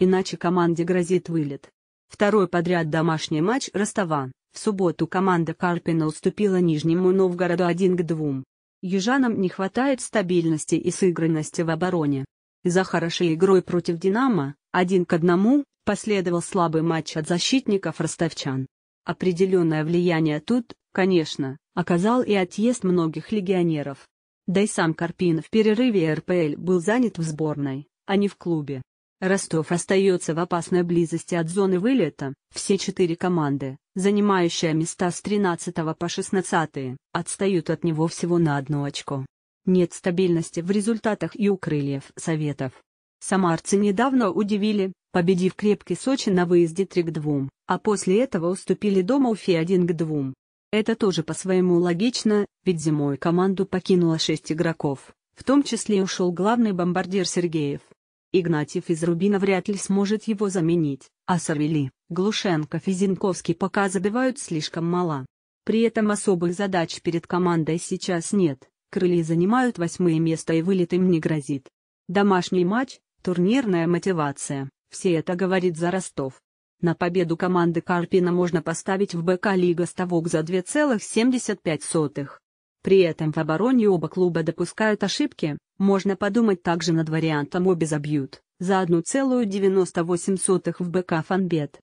иначе команде грозит вылет. Второй подряд домашний матч Ростова. В субботу команда Карпина уступила Нижнему Новгороду 1 к 2. Южанам не хватает стабильности и сыгранности в обороне. За хорошей игрой против «Динамо», 1 к 1, последовал слабый матч от защитников ростовчан. Определенное влияние тут, конечно, оказал и отъезд многих легионеров. Да и сам Карпин в перерыве РПЛ был занят в сборной, а не в клубе. Ростов остается в опасной близости от зоны вылета. Все четыре команды, занимающие места с 13 по 16, отстают от него всего на одно очко. Нет стабильности в результатах и у крыльев советов. Самарцы недавно удивили, победив крепкий Сочи на выезде 3 к 2, а после этого уступили дома Уфе 1 к 2. Это тоже по-своему логично, ведь зимой команду покинуло 6 игроков, в том числе ушел главный бомбардир Сергеев. Игнатьев из Рубина вряд ли сможет его заменить, а Савели, Глушенко, и Зинковский пока забивают слишком мало. При этом особых задач перед командой сейчас нет, крылья занимают восьмое место и вылет им не грозит. Домашний матч, турнирная мотивация, все это говорит за Ростов. На победу команды Карпина можно поставить в БК Лига ставок за 2,75. При этом в обороне оба клуба допускают ошибки, можно подумать также над вариантом обе забьют, за 1,98 в БК Фанбет.